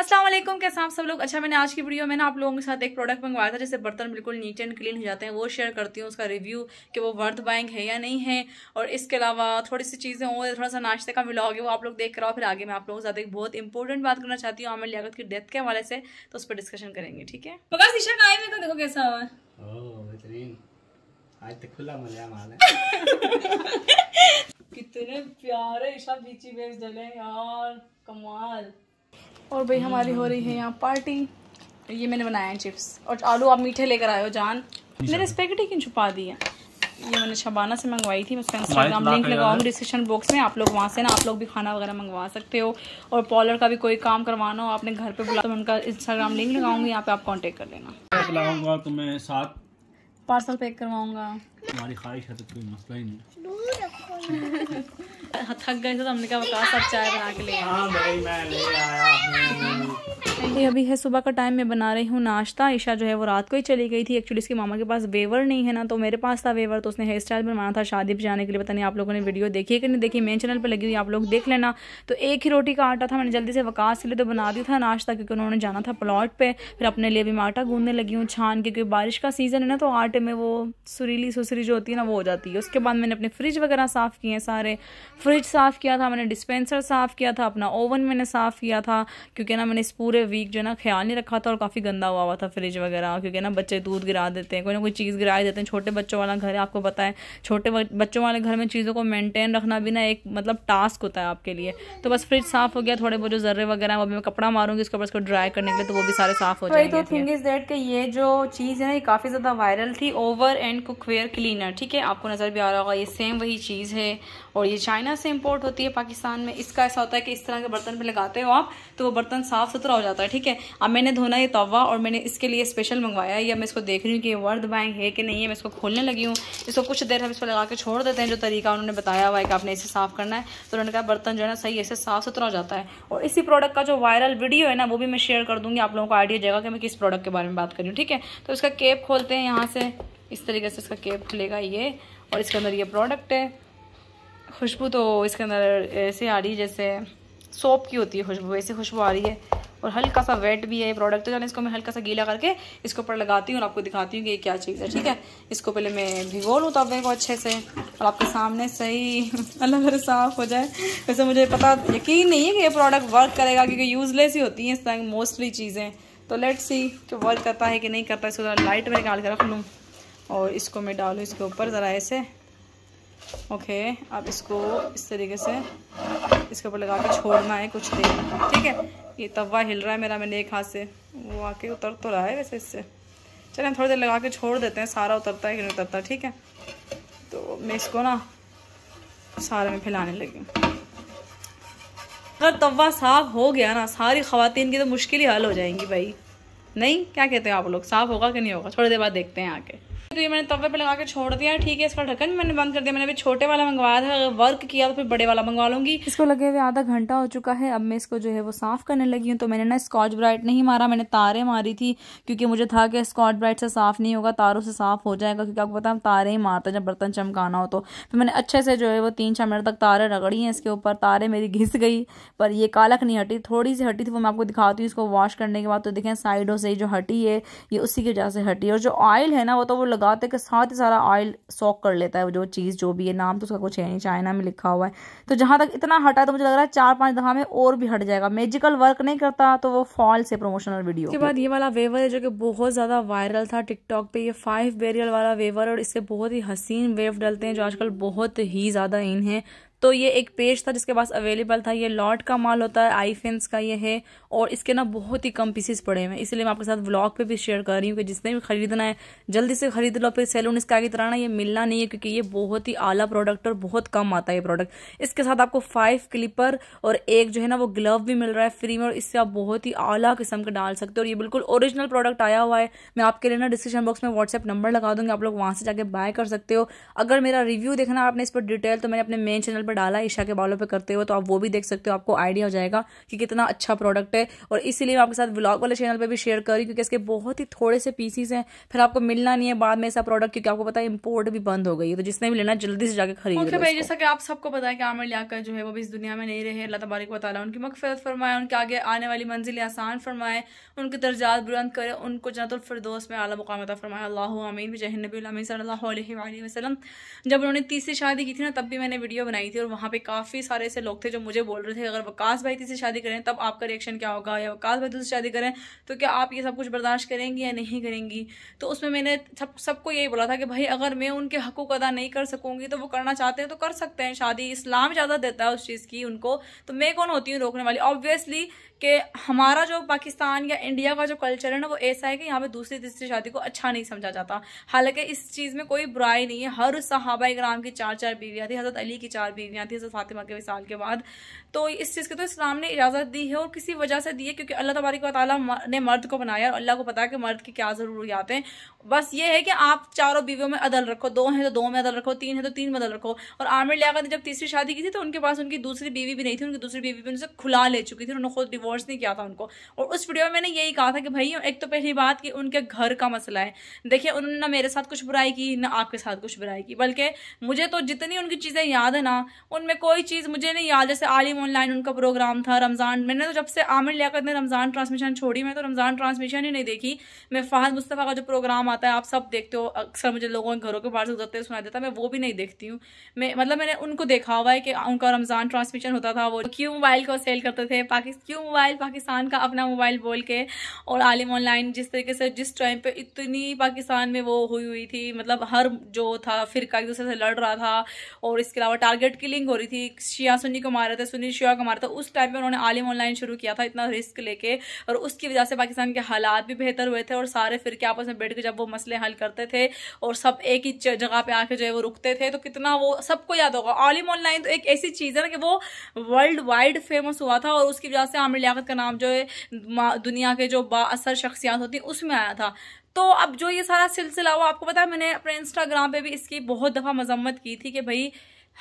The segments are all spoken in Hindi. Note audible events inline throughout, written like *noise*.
असलम कैसे आप सब लोग अच्छा मैंने आज की वीडियो में ना आप लोगों के साथ एक प्रोडक्ट मंगवाया था जैसे बर्तन बिल्कुल नीट एंड क्लीन हो जाते हैं वो शेयर करती हूँ उसका रिव्यू कि वो वर्थ बाइंग है या नहीं है और इसके अलावा थोड़ी सी चीज़ें हों थोड़ा सा नाश्ते का मिला होगा वो आप लोग देख कर फिर आगे मैं आप लोगों के साथ एक बहुत इंपॉर्टेंट बात करना चाहती हूँ आमिर लियाकत की डेथ के हवाले से तो उस पर डिस्कशन करेंगे ठीक है तो तो देखो कैसा हुआ तो है *laughs* कितने प्यारे ईशा बीची बेच डले यार कमाल और भाई हमारी हो रही है यहाँ पार्टी ये मैंने बनाया है चिप्स और आलू आप मीठे लेकर आए हो जान मेरे स्पेगेटी क्यों छुपा दी है ये मैंने शबाना से मंगवाई थी मैं इंस्टाग्राम लिंक लगाऊंगी डिस्क्रिप्शन बॉक्स में आप लोग वहाँ से ना आप लोग भी खाना वगैरह मंगवा सकते हो और पॉलर का भी कोई काम करवाना हो आपने घर पे बुला तो मैं उनका इंस्टाग्राम लिंक लगाऊंगी यहाँ पे आप कॉन्टेक्ट कर लेना तो साथ पार्सल पैक करवाऊंगा हमारी ख्वाहिश है तो कोई मसला ही नहीं थक गए थे तो हमने कहा चाय बना के ले हाँ भाई मैं ले आया ये अभी है सुबह का टाइम मैं बना रही हूँ नाश्ता ईशा जो है वो रात को ही चली गई थी एक्चुअली इसके मामा के पास वेवर नहीं है ना तो मेरे पास था वेवर तो उसने हेयर स्टाइल बनवाना था शादी पर जाने के लिए पता नहीं आप लोगों ने वीडियो देखी है कि नहीं देखी मेन चैनल पर लगी हुई आप लोग देख लेना तो एक ही रोटी का आटा था मैंने जल्दी से वकास के लिए तो बना दिया था नाश्ता क्योंकि उन्होंने जाना था प्लॉट पर फिर अपने लिए भी मैं आटा गूंदने लगी हूँ छान के क्योंकि बारिश का सीज़न है ना तो आटे में वो सुरीली सुसरी जो होती है ना वो हो जाती है उसके बाद मैंने अपने फ्रिज वगैरह साफ़ किए सारे फ्रिज साफ़ किया था मैंने डिस्पेंसर साफ़ किया था अपना ओवन मैंने साफ़ किया था क्योंकि ना मैंने इस पूरे वीक जो ना ख्याल नहीं रखा था और काफ़ी गंदा हुआ हुआ था फ्रिज वगैरह क्योंकि ना बच्चे दूध गिरा देते हैं कोई ना कोई चीज़ गिरा देते हैं छोटे बच्चों वाला घर है आपको पता है छोटे बच्चों वाले घर में चीज़ों को मेनटेन रखना भी ना एक मतलब टास्क होता है आपके लिए तो बस फ्रिज साफ़ हो गया थोड़े बहुत जो जर्रे वगैरह वो मैं कपड़ा मारूंगी उसके ऊपर उसको ड्राई करने के लिए तो वो भी सारे साफ़ हो जाए तो थिंग इज दैट कि ये जो चीज़ है ना ये काफ़ी ज़्यादा वायरल थी ओवर एंड कुकवेयर क्लीनर ठीक है आपको नज़र भी आ रहा होगा ये सेम वही चीज़ चीज़ है और ये चाइना से इम्पोर्ट होती है पाकिस्तान में इसका ऐसा होता है कि इस तरह के बर्तन पर लगाते हो आप तो वो बर्तन साफ़ सुथरा हो जाता है ठीक है अब मैंने धोना ये तवा और मैंने इसके लिए स्पेशल मंगवाया या मैं इसको देख रही हूँ कि वर्द बैंक है कि नहीं है मैं इसको खोलने लगी हूँ इसको कुछ देर हम इस पर लगा के छोड़ देते हैं जो तरीका उन्होंने बताया हुआ है कि आपने इसे साफ़ करना है तो उन्होंने कहा बर्तन जो है ना सही ऐसे साफ़ सुथरा हो जाता है और इसी प्रोडक्ट का जो वायरल वीडियो है ना वो भी मैं शेयर कर दूँगी आप लोगों को आइडिया जाएगा कि मैं किस प्रोडक्ट के बारे में बात करी ठीक है तो इसका केप खोलते हैं यहाँ से इस तरीके से इसका केप खुलेगा ये और इसके अंदर ये प्रोडक्ट है खुशबू तो इसके अंदर ऐसे आ रही है जैसे सोप की होती है खुशबू वैसे खुशबू आ रही है और हल्का सा वेट भी है ये प्रोडक्ट तो जाना इसको मैं हल्का सा गीला करके इसके ऊपर लगाती हूँ और आपको दिखाती हूँ कि ये क्या चीज़ है ठीक है इसको पहले मैं भिगो लूँ तवे को अच्छे से और आपके सामने सही अल्लाह *laughs* अलग साफ़ हो जाए वैसे मुझे पता यकीन नहीं है कि ये प्रोडक्ट वर्क करेगा क्योंकि यूज़लेस ही होती हैं इस तरह मोस्टली चीज़ें तो लेट सी कि वर्क करता है कि नहीं करता इसको लाइट में निकाल कर रख लूँ और इसको मैं डालूँ इसके ऊपर ज़रा ऐसे ओके अब इसको इस तरीके से इसके ऊपर लगा के छोड़ना है कुछ देर ठीक है ये तवा हिल रहा है मेरा मैंने एक हाथ से वो आके उतर तो रहा है वैसे इससे चलें हम थोड़ी देर लगा के छोड़ देते हैं सारा उतरता है कि नहीं उतरता ठीक है तो मैं इसको ना सारे में फैलाने लगी अगर तवा साफ़ हो गया ना सारी खातन की तो मुश्किल ही हल हो जाएंगी भाई नहीं क्या कहते हैं आप लोग साफ़ होगा कि नहीं होगा थोड़ी देर बाद देखते हैं आके तो ये मैंने तवे पे लगा के छोड़ दिया है ठीक है इसका ढक्कन मैंने बंद कर दिया मैंने अभी छोटे वाला मंगवाया था वर्क किया तो फिर बड़े वाला मंगवा लूंगी इसको लगे हुए आधा घंटा हो चुका है अब मैं इसको जो है वो साफ करने लगी हूँ तो मैंने ना स्कॉच ब्राइट नहीं मारा मैंने तारे मारी थी क्योंकि मुझे था कि स्कॉच ब्राइट से साफ नहीं होगा तारों से साफ हो जाएगा क्योंकि आपको पता है तारे ही मारते हैं जब बर्तन चमकाना हो तो फिर मैंने अच्छे से जो है वो तीन चार मिनट तक तारे रगड़ी है इसके ऊपर तारे मेरी घिस गई पर ये कालक नहीं हटी थोड़ी सी हटी थी वो मैं आपको दिखाती हूँ इसको वॉश करने के बाद तो देखें साइडों से जो हटी है ये उसी की वजह से हटी और जो ऑयल है ना वो तो वो लगा लगाते के साथ ही सारा ऑयल सॉक कर लेता है वो जो चीज़ जो भी है नाम तो उसका कुछ है नहीं चाइना में लिखा हुआ है तो जहाँ तक इतना हटा है तो मुझे लग रहा है चार पाँच दफा में और भी हट जाएगा मेजिकल वर्क नहीं करता तो वो फॉल से प्रमोशनल वीडियो उसके बाद ये वाला वेवर है जो कि बहुत ज़्यादा वायरल था टिकटॉक पर ये फाइव बेरियल वाला वेवर और इससे बहुत ही हसीन वेव डलते हैं जो आजकल बहुत ही ज़्यादा इन है तो ये एक पेज था जिसके पास अवेलेबल था ये लॉट का माल होता है आई फेंस का ये है और इसके ना बहुत ही कम पीसेस पड़े हुए हैं इसलिए मैं आपके साथ व्लॉग पे भी शेयर कर रही हूँ कि जिसने भी खरीदना है जल्दी से खरीद लो फिर सैलून इसका आगे तरह ना ये मिलना नहीं है क्योंकि ये बहुत ही आला प्रोडक्ट और बहुत कम आता है ये प्रोडक्ट इसके साथ आपको फाइव क्लिपर और एक जो है ना वो ग्लव भी मिल रहा है फ्री में और इससे आप बहुत ही आला किस्म का डाल सकते हो और ये बिल्कुल ओरिजिनल प्रोडक्ट आया हुआ है मैं आपके लिए ना डिस्क्रिप्शन बॉक्स में व्हाट्सएप नंबर लगा दूंगी आप लोग वहाँ से जाकर बाय कर सकते हो अगर मेरा रिव्यू देखना आपने इस पर डिटेल तो मैंने अपने मेन चैनल पर डाला ईशा के बालों पर करते हुए तो आप वो भी देख सकते हो आपको आइडिया हो जाएगा कि कितना अच्छा प्रोडक्ट है और इसीलिए मैं आपके साथ ब्लॉग वाले चैनल पर भी शेयर करी क्योंकि इसके बहुत ही थोड़े से पीसीस हैं फिर आपको मिलना नहीं है बाद में ऐसा प्रोडक्ट क्योंकि आपको पता है इम्पोर्ट भी बंद हो गई है तो जिसने भी लेना जल्दी से जाकर खरीद okay, भाई जैसा कि आप सबको पता है कि आमिर लियाकर जो है वो भी इस दुनिया में नहीं रहे अल्लाह तबारिक वाली उनकी मकफरत फरमाए उनके आगे आने वाली मंजिल आसान फरमाए उनके दर्जात बुलंद करे उनको जनातुलफरदोस में आला मुकाम फरमाए अल्लाह जहनबी वसलम जब उन्होंने तीसरी शादी की थी ना तब भी मैंने वीडियो बनाई थी थी और वहाँ पे काफ़ी सारे ऐसे लोग थे जो मुझे बोल रहे थे अगर वकास भाई से शादी करें तब आपका रिएक्शन क्या होगा या वकास भाई से शादी करें तो क्या आप ये सब कुछ बर्दाश्त करेंगी या नहीं करेंगी तो उसमें मैंने सब सबको यही बोला था कि भाई अगर मैं उनके हकूक अदा नहीं कर सकूँगी तो वो करना चाहते हैं तो कर सकते हैं शादी इस्लाम ज़्यादा देता है उस चीज़ की उनको तो मैं कौन होती हूँ रोकने वाली ऑब्वियसली कि हमारा जो पाकिस्तान या इंडिया का जो कल्चर है ना वो ऐसा है कि यहाँ पे दूसरी तीसरी शादी को अच्छा नहीं समझा जाता हालांकि इस चीज़ में कोई बुराई नहीं है हर सहाबा ग्राम की चार चार बीवियाँ थी हज़रत अली की चार बीवी ईद आती है फातिमा के विशाल के बाद तो इस चीज़ की तो इस्लाम ने इजाज़त दी है और किसी वजह से दी है क्योंकि अल्लाह तबारक वाली ने मर्द को बनाया और अल्लाह को पता है कि मर्द की क्या ज़रूरियात हैं बस ये है कि आप चारों बीवियों में अदल रखो दो हैं तो दो में अदल रखो तीन है तो तीन में अदल रखो और आमिर लिया ने जब तीसरी शादी की थी तो उनके पास उनकी दूसरी बीवी भी नहीं थी उनकी दूसरी बीवी भी उनसे खुला ले चुकी थी उन्होंने खुद डिवोर्स नहीं किया था उनको और उस वीडियो में मैंने यही कहा था कि भाई एक तो पहली बात कि उनके घर का मसला है देखिए उन्होंने ना मेरे साथ कुछ बुराई की ना आपके साथ कुछ बुराई की बल्कि मुझे तो जितनी उनकी चीज़ें याद है ना उनमें कोई चीज़ मुझे नहीं याद जैसे आलिम ऑनलाइन उनका प्रोग्राम था रमज़ान मैंने तो जब से आमिर लियाकत ने रमज़ान ट्रांसमिशन छोड़ी मैं तो रमज़ान ट्रांसमिशन ही नहीं देखी मैं फ़ाहद मुस्तफ़ा का जो प्रोग्राम आता है आप सब देखते हो अक्सर मुझे लोगों के घरों के बाहर से गुजरते सुनाई देता मैं वो भी नहीं देखती हूँ मैं मतलब मैंने उनको देखा हुआ है कि उनका रमज़ान ट्रांसमिशन होता था वो क्यों मोबाइल को सेल करते थे क्यों मोबाइल पाकिस्तान का अपना मोबाइल बोल के और आलिम ऑनलाइन जिस तरीके से जिस टाइम पर इतनी पाकिस्तान में वो हुई हुई थी मतलब हर जो था फिर एक दूसरे से लड़ रहा था और इसके अलावा टारगेट की किलिंग हो रही थी शिया सुनी को मारा था सुनी शिया को मारा था उस टाइम पर उन्होंने आलिम ऑनलाइन शुरू किया था इतना रिस्क लेके और उसकी वजह से पाकिस्तान के हालात भी बेहतर हुए थे और सारे फिर के आपस में बैठ के जब वो मसले हल करते थे और सब एक ही जगह पर आके जो है वो रुकते थे तो कितना वो सबको याद होगा आलिम ऑनलाइन तो एक ऐसी चीज़ है ना कि वो वर्ल्ड वाइड फेमस हुआ था और उसकी वजह से आमिर लियाकत का नाम जो है दुनिया के जो बासर शख्सियात होती उसमें आया था तो अब जो ये सारा सिलसिला हुआ आपको पता है मैंने अपने इंस्टाग्राम पे भी इसकी बहुत दफ़ा मजम्मत की थी कि भाई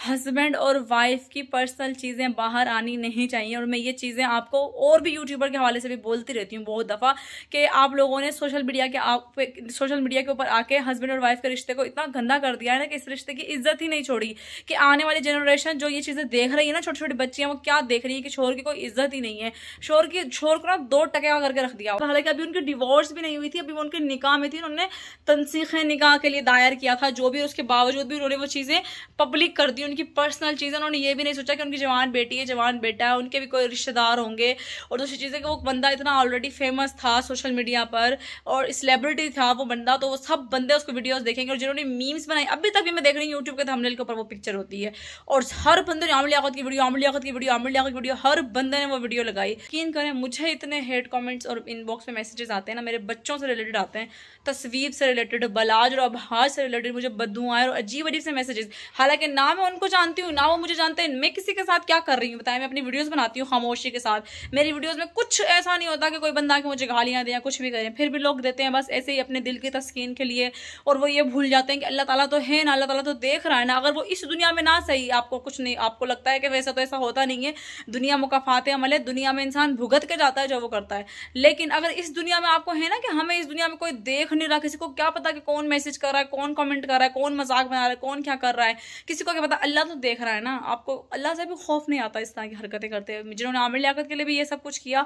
हस्बैंड और वाइफ की पर्सनल चीज़ें बाहर आनी नहीं चाहिए और मैं ये चीज़ें आपको और भी यूट्यूबर के हवाले से भी बोलती रहती हूँ बहुत दफ़ा कि आप लोगों ने सोशल मीडिया के आप सोशल मीडिया के ऊपर आके हस्बैंड और वाइफ के रिश्ते को इतना गंदा कर दिया है ना कि इस रिश्ते की इज्जत ही नहीं छोड़ी कि आने वाली जनरेशन जो ये चीज़ें देख रही है ना छोटी छोटी बच्चियाँ वो क्या देख रही है कि शोर की कोई इज्जत ही नहीं है शोर की शोर को ना दो टके करके रख दिया हालांकि अभी उनकी डिवोर्स भी नहीं हुई थी अभी वो उनके निकाह में थी उन्होंने तनसीख निकाह के लिए दायर किया था जो भी उसके बावजूद भी उन्होंने वो चीज़ें पब्लिक कर दी उनकी पर्सनल चीज़ें उन्होंने ये भी नहीं सोचा कि उनकी जवान बेटी है जवान बेटा है उनके भी कोई रिश्तेदार होंगे और दूसरी चीज़ें कि वो बंदा इतना ऑलरेडी फेमस था सोशल मीडिया पर और सेलेब्रिटी था वो बंदा तो वो सब बंदे उसको वीडियोज़ देखेंगे और जिन्होंने मीम्स बनाई अभी तक भी मैं देख रही हूँ यूट्यूब के थंबनेल के ऊपर वो पिक्चर होती है और हर बंदे ने आमली लियाकत की वीडियो आमली लियाकत की वीडियो आमली लियाकत की वीडियो हर बंदे ने वो वीडियो लगाई यकीन करें मुझे इतने हेड कॉमेंट्स और इनबॉक्स में मैसेजेस आते हैं ना मेरे बच्चों से रिलेटेड आते हैं तस्वीर से रिलेटेड बलाज और अबहाज से रिलेटेड मुझे बदू आए और अजीब अजीब से मैसेजेस हालांकि ना मैं उन उनको जानती हूँ ना वो मुझे जानते हैं मैं किसी के साथ क्या कर रही हूँ बताया मैं अपनी वीडियोज़ बनाती हूँ खामोशी के साथ मेरी वीडियोज़ में कुछ ऐसा नहीं होता कि कोई बंदा कि मुझे गालियाँ दें या कुछ भी करें फिर भी लोग देते हैं बस ऐसे ही अपने दिल की तस्कीन के लिए और वो ये भूल जाते हैं कि अल्लाह ताला तो है ना अल्लाह ताला तो देख रहा है ना अगर वो इस दुनिया में ना सही आपको कुछ नहीं आपको लगता है कि वैसा तो ऐसा होता नहीं है दुनिया मुकाफात अमल है दुनिया में इंसान भुगत के जाता है जो वो करता है लेकिन अगर इस दुनिया में आपको है ना कि हमें इस दुनिया में कोई देख नहीं रहा किसी को क्या पता कि कौन मैसेज कर रहा है कौन कॉमेंट कर रहा है कौन मजाक बना रहा है कौन क्या कर रहा है किसी को क्या पता पर मतलब अल्लाह तो देख रहा है ना आपको अल्लाह से भी खौफ नहीं आता इस तरह की हरकतें करते हुए जिन्होंने आमिर लियाकत के लिए भी ये सब कुछ किया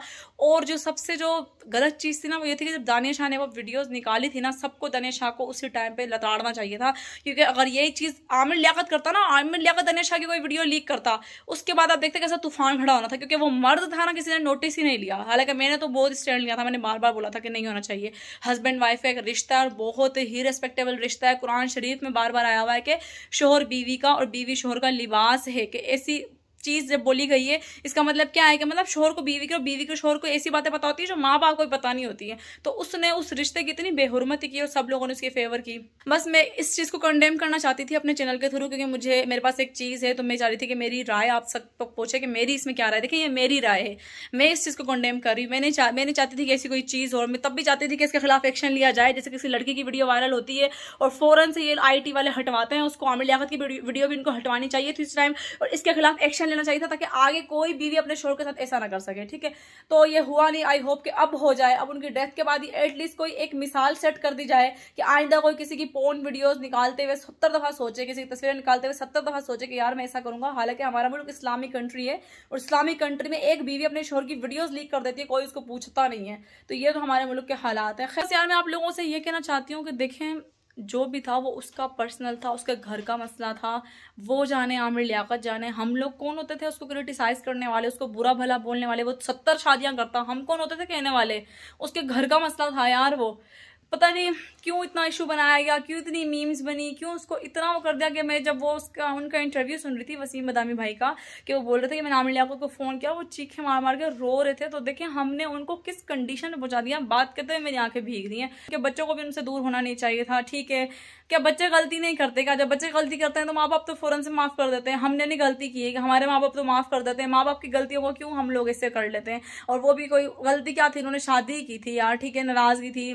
और जो सबसे जो गलत चीज़ थी ना वो ये थी कि जब दानिया शाह ने वो वीडियोस निकाली थी ना सबको दानिया शाह को उसी टाइम पर लताड़ना चाहिए था क्योंकि अगर यही चीज़ आमिर लियाकत करता ना आमिर लियाकत दानिया शाह की कोई वीडियो लीक करता उसके बाद आप देखते कैसा तूफान खड़ा होना था क्योंकि वो मर्द था ना किसी ने नोटिस ही नहीं लिया हालांकि मैंने तो बहुत स्टैंड लिया था मैंने बार बार बोला था कि नहीं होना चाहिए हस्बैंड वाइफ एक रिश्ता है और बहुत ही रिस्पेक्टेबल रिश्ता है कुरान शरीफ में बार बार आया हुआ है कि शोहर बीवी का और बीवी बीवी शोहर का लिबास है कि ऐसी चीज़ जब बोली गई है इसका मतलब क्या है कि मतलब शोर को बीवी के और बीवी के शोर को ऐसी बातें पता होती है जो माँ बाप को पता नहीं होती है तो उसने उस रिश्ते की इतनी बेहरमती की और सब लोगों ने उसकी फेवर की बस मैं इस चीज़ को कंडेम करना चाहती थी अपने चैनल के थ्रू क्योंकि मुझे मेरे पास एक चीज़ है तो मैं चाह रही थी कि मेरी राय आप सब पूछे कि मेरी इसमें क्या राय देखिए ये मेरी राय है मैं इस चीज़ को कंडेम कर रही मैंने चा, मैंने चाहती थी कि ऐसी कोई चीज़ और मैं तब भी चाहती थी कि इसके खिलाफ एक्शन लिया जाए जैसे किसी लड़की की वीडियो वायरल होती है और फ़ौरन से ये आई वाले हटवाते हैं उसको आमिर लियात की वीडियो भी इनको हटवानी चाहिए थी इस टाइम और इसके खिलाफ एक्शन लेना चाहिए था ताकि आगे कोई बीवी अपने शोर के साथ ऐसा ना कर सके ठीक है तो ये हुआ नहीं आई होप कि अब हो जाए अब उनकी डेथ के बाद ही एटलीस्ट कोई एक मिसाल सेट कर दी जाए कि आइंदा कोई किसी की पोन वीडियोस निकालते हुए सत्तर दफ़ा सोचे किसी की तस्वीरें निकालते हुए सत्तर दफ़ा सोचे कि यार मैं ऐसा करूंगा हालांकि हमारा मुल्क इस्लामिक कंट्री है और इस्लामिक कंट्री में एक बीवी अपने शोर की वीडियोज़ लीक कर देती है कोई उसको पूछता नहीं है तो ये तो हमारे मुल्क के हालात है खैर यार मैं आप लोगों से ये कहना चाहती हूँ कि देखें जो भी था वो उसका पर्सनल था उसके घर का मसला था वो जाने आमिर लियाकत जाने हम लोग कौन होते थे उसको क्रिटिसाइज करने वाले उसको बुरा भला बोलने वाले वो सत्तर शादियां करता हम कौन होते थे कहने वाले उसके घर का मसला था यार वो पता नहीं क्यों इतना इशू बनाया गया क्यों इतनी मीम्स बनी क्यों उसको इतना वो कर दिया कि मैं जब वो उसका उनका इंटरव्यू सुन रही थी वसीम बदामी भाई का कि वो बोल रहे थे कि मैंने आमिर लिया को फ़ोन किया वो चीखे मार मार के रो रहे थे तो देखिए हमने उनको किस कंडीशन में पहुँचा दिया बात करते हुए मेरी आंखें भीग रही हैं कि बच्चों को भी उनसे दूर होना नहीं चाहिए था ठीक है क्या बच्चे गलती नहीं करते क्या जब बच्चे गलती करते हैं तो माँ बाप तो फौरन से माफ कर देते हैं हमने नहीं गलती की है कि हमारे माँ बाप तो माफ कर देते हैं माँ बाप की गलतियों को क्यों हम लोग इससे कर लेते हैं और वो भी कोई गलती क्या थी उन्होंने शादी की थी यार ठीक है नाराजगी थी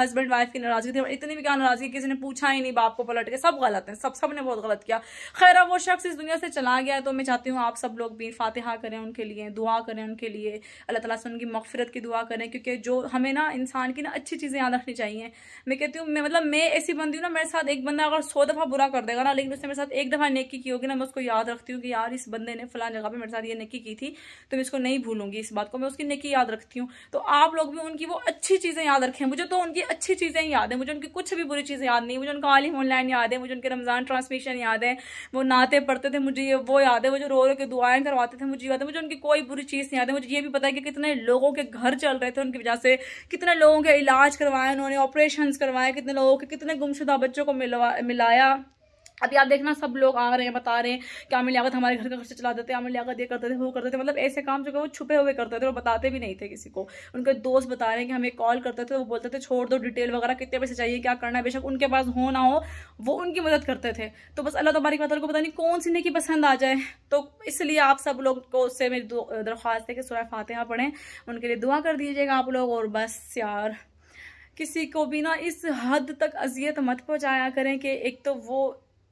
हस्बैंड वाइफ की नाराजगी थी इतनी भी क्या नाराजगी किसी ने पूछा ही नहीं बाप को पलट के सब गलत है सब सब ने बहुत गलत किया खैर अब वो शख्स इस दुनिया से चला गया है तो मैं चाहती हूँ आप सब लोग भी फातिहा करें उनके लिए दुआ करें उनके लिए अल्लाह तला से उनकी मफफरत की दुआ करें क्योंकि जो हमें ना इंसान की ना अच्छी चीज़ें याद रखनी चाहिए मैं कहती हूँ मैं मतलब मैं ऐसी बंदी हूँ ना मेरे साथ साथ एक बंदा अगर सौ दफ़ा बुरा कर देगा ना लेकिन उसने मेरे साथ एक दफ़ा नेकी की होगी ना मैं उसको याद रखती हूँ कि यार इस बंदे ने फला जगह पर मेरे साथ ये नेकी की थी तो मैं इसको नहीं भूलूंगी इस बात को मैं उसकी नेकी याद रखती हूँ तो आप लोग भी उनकी वो अच्छी चीज़ें याद रखें मुझे तो उनकी अच्छी चीज़ें याद है मुझे उनकी कुछ भी बुरी चीज़ें याद नहीं मुझे उनका आलिम ऑनलाइन याद है मुझे उनके रमज़ान ट्रांसमिशन याद है वो नाते पढ़ते थे मुझे वो याद है वो जो रो रो के दुआएं करवाते थे मुझे याद है मुझे उनकी कोई बुरी चीज़ नहीं याद है मुझे ये भी पता है कि कितने लोगों के घर चल रहे थे उनकी वजह से कितने लोगों के इलाज करवाए उन्होंने ऑपरेशन करवाए कितने लोगों के कितने गुमशुदा बच्चों को को मिलवा मिलाया अभी आप देखना सब लोग आ रहे हैं बता रहे हैं कि आमिर लियाकत हमारे घर का खर्चा चला देते आमिर लियाकत ये करते थे वो करते थे मतलब ऐसे काम जो है वो छुपे हुए करते थे और बताते भी नहीं थे किसी को उनके दोस्त बता रहे हैं कि हमें कॉल करते थे वो बोलते थे छोड़ दो डिटेल वगैरह कितने पैसे चाहिए क्या करना है बेशक उनके पास हो ना हो वो उनकी मदद करते थे तो बस अल्लाह तुम्हारी मतलब को पता नहीं कौन सी नेकी पसंद आ जाए तो इसलिए आप सब लोग को उससे मेरी दरख्वास्त है कि सुरह फातहा पढ़ें उनके लिए दुआ कर दीजिएगा आप लोग और बस यार किसी को भी ना इस हद तक अजियत मत पहुँचाया करें कि एक तो वो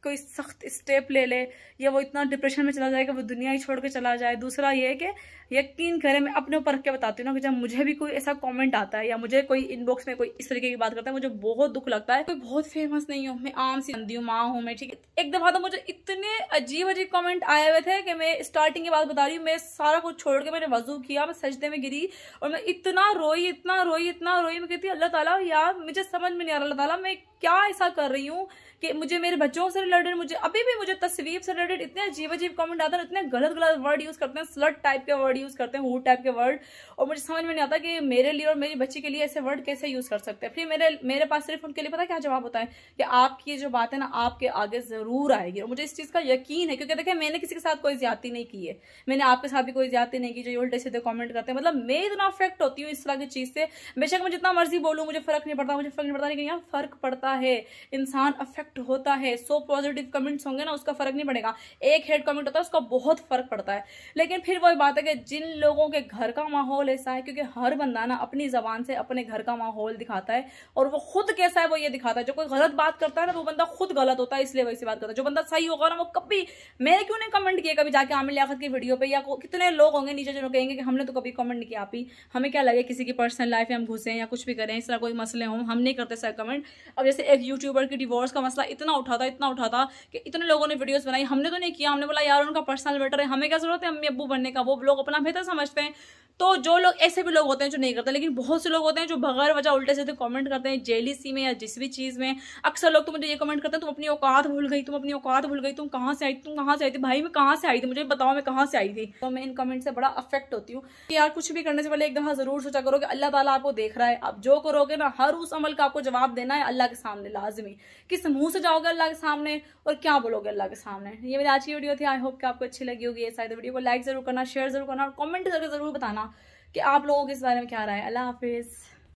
कोई सख्त स्टेप ले ले या वो इतना डिप्रेशन में चला जाए कि वो दुनिया ही छोड़ के चला जाए दूसरा ये है कि यकीन करें मैं अपने ऊपर के बताती हूँ ना कि जब मुझे भी कोई ऐसा कमेंट आता है या मुझे कोई इनबॉक्स में कोई इस तरीके की बात करता है मुझे बहुत दुख लगता है कोई बहुत फेमस नहीं हूँ मैं आम सी गंदी हूँ माँ हूँ मैं ठीक है एक दफा तो मुझे इतने अजीब अजीब कॉमेंट आए हुए थे कि मैं स्टार्टिंग की बात बता रही हूँ मैं सारा कुछ छोड़ के मैंने वजू किया मैं सजदे में गिरी और मैं इतना रोई इतना रोई इतना रोई मैं कहती अल्लाह तला यार मुझे समझ में नहीं आ रहा अल्लाह तला मैं क्या ऐसा कर रही हूँ कि मुझे मेरे बच्चों से रिलेटेड मुझे अभी भी मुझे तस्वीर से रिलेटेड इतने अजीब अजीब कमेंट आता है इतने गलत गलत वर्ड यूज़ करते हैं स्लट टाइप के वर्ड यूज़ करते हैं हु टाइप के वर्ड और मुझे समझ में नहीं आता कि मेरे लिए और मेरी बच्ची के लिए ऐसे वर्ड कैसे यूज़ कर सकते हैं फिर मेरे मेरे पास सिर्फ उनके लिए पता क्या जवाब होता है कि आपकी जो बात है ना आपके आगे ज़रूर आएगी और मुझे इस चीज़ का यकीन है क्योंकि देखिए मैंने किसी के साथ कोई ज्यादा नहीं की है मैंने आपके साथ भी कोई ज्यादा नहीं की जो उल्टे सीधे कॉमेंट करते हैं मतलब मैं इतना अफेक्ट होती हूँ इस तरह की चीज़ से बेशक मैं जितना मर्जी बोलूँ मुझे फर्क नहीं पड़ता मुझे फर्क नहीं पड़ता लेकिन यहाँ फर्क पड़ता है इंसान अफेक्ट होता है सो पॉजिटिव कमेंट्स होंगे ना उसका फर्क नहीं पड़ेगा एक हेड कमेंट होता है उसका बहुत फर्क पड़ता है लेकिन फिर वही बात है कि जिन लोगों के घर का माहौल ऐसा है क्योंकि हर बंदा ना अपनी जबान से अपने घर का माहौल दिखाता है और वो खुद कैसा है वो ये दिखाता है जो कोई गलत बात करता है ना तो वो बंदा खुद गलत होता है इसलिए वैसी बात करता है जो बंदा सही होगा ना वो कभी मैंने क्यों नहीं कमेंट किया कभी जाके आमिर लियात की वीडियो पर या कितने लोग होंगे नीचे जो कहेंगे कि हमने तो कभी कमेंट नहीं किया ही हमें क्या लगे किसी की पर्सनल लाइफ में हम घुसे या कुछ भी करें इस तरह कोई मसले हों हम नहीं करते सर कमेंट अब जैसे एक यूट्यूबर की डिवोर्स का मसला इतना उठाता इतना उठाता हुआ था कि इतने लोगों ने वीडियोस बनाई हमने तो नहीं किया हमने बोला यार उनका पर्सनल मैटर है हमें क्या जरूरत है अम्मी अबू बनने का वो लोग अपना बेहतर समझते हैं तो जो लोग ऐसे भी लोग होते हैं जो नहीं करते लेकिन बहुत से लोग होते हैं जो बगैर वजह उल्टे सीधे कमेंट करते हैं जेलीसी में या जिस भी चीज़ में अक्सर लोग तो मुझे ये कमेंट करते हैं तुम अपनी औकात भूल गई तुम अपनी औकात भूल गई तुम कहाँ से आई तुम कहाँ से आई थी भाई मैं कहाँ से आई थी मुझे बताओ मैं कहाँ से आई थी तो मैं इन कमेंट से बड़ा अफेक्ट होती हूँ कि यार कुछ भी करने से पहले एक दफा जरूर सोचा करो कि अल्लाह ताला आपको देख रहा है आप जो करोगे ना हर उस अमल का आपको जवाब देना है अल्लाह के सामने लाजमी किस मुंह से जाओगे अल्लाह के सामने और क्या बोलोगे अल्लाह के सामने ये मेरी आज की वीडियो थी आई होप कि आपको अच्छी लगी होगी ऐसा वीडियो को लाइक ज़रूर करना शेयर ज़रूर करना और कॉमेंट करके ज़रूर बताना कि आप लोगों के इस बारे में क्या राय अल्लाह हाफिज़